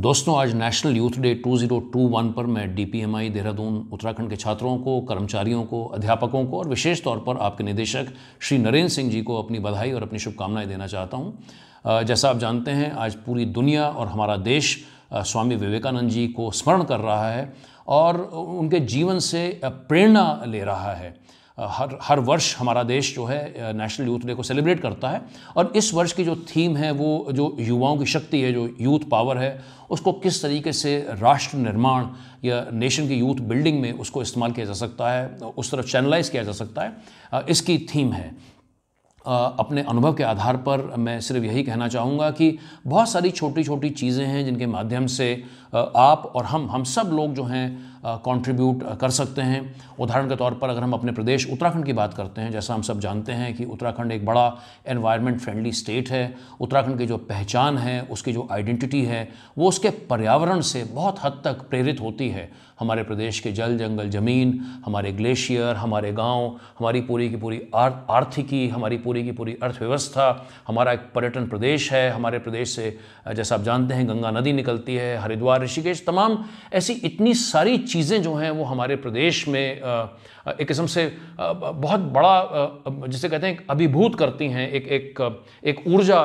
दोस्तों आज national youth day 2021 पर मैं डी देहरादून उत्तराखंड के छात्रों को कर्मचारियों को अध्यापकों को और विशेष तौर पर आपके निदेशक श्री नरेंद्र सिंह जी को अपनी बधाई और अपनी शुभकामनाएं देना चाहता हूं जैसा आप जानते हैं आज पूरी दुनिया और हमारा देश स्वामी विवेकानंद जी को स्मरण कर रहा है और उनके जीवन से प्रेरणा ले रहा है हर हर वर्ष हमारा देश जो है नेशनल यूथ डे को सेलिब्रेट करता है और इस वर्ष की जो थीम है वो जो युवाओं की शक्ति है जो यूथ पावर है उसको किस तरीके से राष्ट्र निर्माण या नेशन की यूथ बिल्डिंग में उसको इस्तेमाल किया जा सकता है उस तरफ चैनलाइज किया जा सकता है इसकी थीम है अपने अनुभव के आधार पर मैं सिर्फ यही कहना चाहूँगा कि बहुत सारी छोटी छोटी चीज़ें हैं जिनके माध्यम से आप और हम हम सब लोग जो हैं कंट्रीब्यूट कर सकते हैं उदाहरण के तौर पर अगर हम अपने प्रदेश उत्तराखंड की बात करते हैं जैसा हम सब जानते हैं कि उत्तराखंड एक बड़ा एनवायरनमेंट फ्रेंडली स्टेट है उत्तराखंड की जो पहचान है उसकी जो आइडेंटिटी है वो उसके पर्यावरण से बहुत हद तक प्रेरित होती है हमारे प्रदेश के जल जंगल ज़मीन हमारे ग्लेशियर हमारे गाँव हमारी पूरी की पूरी आर्थिकी हमारी पूरी की पूरी अर्थव्यवस्था हमारा एक पर्यटन प्रदेश है हमारे प्रदेश से जैसा आप जानते हैं गंगा नदी निकलती है हरिद्वार ऋषिकेश तमाम ऐसी इतनी सारी चीज़ें जो हैं वो हमारे प्रदेश में एक किस्म से बहुत बड़ा जिसे कहते हैं अभिभूत करती हैं एक एक एक ऊर्जा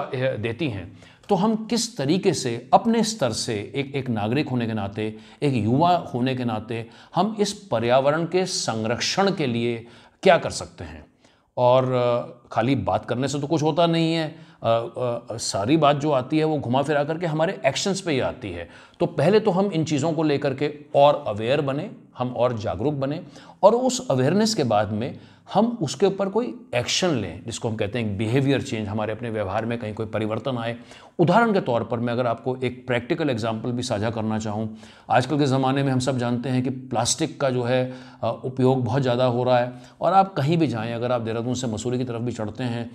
देती हैं तो हम किस तरीके से अपने स्तर से एक एक नागरिक होने के नाते एक युवा होने के नाते हम इस पर्यावरण के संरक्षण के लिए क्या कर सकते हैं और खाली बात करने से तो कुछ होता नहीं है आ, आ, सारी बात जो आती है वो घुमा फिरा करके हमारे एक्शंस पे ही आती है तो पहले तो हम इन चीज़ों को लेकर के और अवेयर बने हम और जागरूक बने और उस अवेयरनेस के बाद में हम उसके ऊपर कोई एक्शन लें जिसको हम कहते हैं बिहेवियर चेंज हमारे अपने व्यवहार में कहीं कोई परिवर्तन आए उदाहरण के तौर पर मैं अगर आपको एक प्रैक्टिकल एग्जाम्पल भी साझा करना चाहूँ आजकल के ज़माने में हम सब जानते हैं कि प्लास्टिक का जो है उपयोग बहुत ज़्यादा हो रहा है और आप कहीं भी जाएँ अगर आप देहरादून से मसूरी की तरफ भी चढ़ते हैं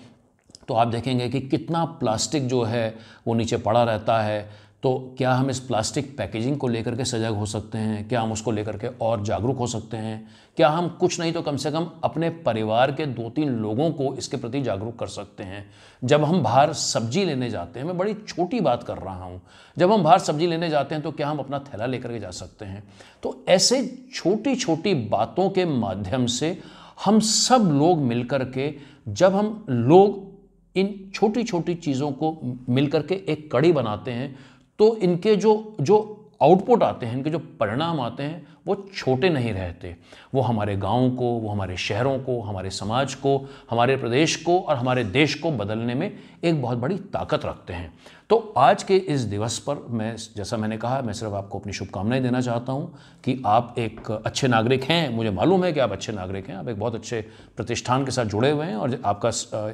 तो आप देखेंगे कि कितना प्लास्टिक जो है वो नीचे पड़ा रहता है तो क्या हम इस प्लास्टिक पैकेजिंग को लेकर के सजग हो सकते हैं क्या हम उसको लेकर के और जागरूक हो सकते हैं क्या हम कुछ नहीं तो कम से कम अपने परिवार के दो तीन लोगों को इसके प्रति जागरूक कर सकते हैं जब हम बाहर सब्जी लेने जाते हैं मैं बड़ी छोटी बात कर रहा हूँ जब हम बाहर सब्जी लेने जाते हैं तो क्या हम अपना थैला लेकर के जा सकते हैं तो ऐसे छोटी छोटी बातों के माध्यम से हम सब लोग मिलकर के जब हम लोग इन छोटी छोटी चीज़ों को मिलकर के एक कड़ी बनाते हैं तो इनके जो जो आउटपुट आते हैं इनके जो परिणाम आते हैं वो छोटे नहीं रहते वो हमारे गाँव को वो हमारे शहरों को हमारे समाज को हमारे प्रदेश को और हमारे देश को बदलने में एक बहुत बड़ी ताकत रखते हैं तो आज के इस दिवस पर मैं जैसा मैंने कहा मैं सिर्फ आपको अपनी शुभकामनाएं देना चाहता हूं कि आप एक अच्छे नागरिक हैं मुझे मालूम है कि आप अच्छे नागरिक हैं आप एक बहुत अच्छे प्रतिष्ठान के साथ जुड़े हुए हैं और आपका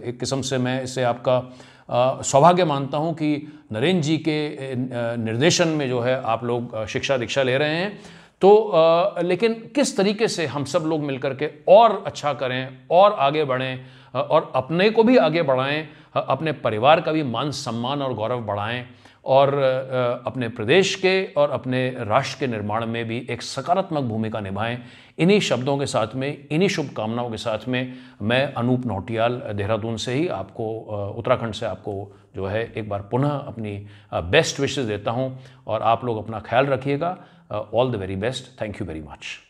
एक किस्म से मैं इसे आपका सौभाग्य मानता हूं कि नरेंद्र जी के निर्देशन में जो है आप लोग शिक्षा दीक्षा ले रहे हैं तो आ, लेकिन किस तरीके से हम सब लोग मिलकर के और अच्छा करें और आगे बढ़ें और अपने को भी आगे बढ़ाएं अपने परिवार का भी मान सम्मान और गौरव बढ़ाएं और अपने प्रदेश के और अपने राष्ट्र के निर्माण में भी एक सकारात्मक भूमिका निभाएं इन्हीं शब्दों के साथ में इन्हीं शुभकामनाओं के साथ में मैं अनूप नौटियाल देहरादून से ही आपको उत्तराखंड से आपको जो है एक बार पुनः अपनी बेस्ट विशेज़ देता हूँ और आप लोग अपना ख्याल रखिएगा all the very best thank you very much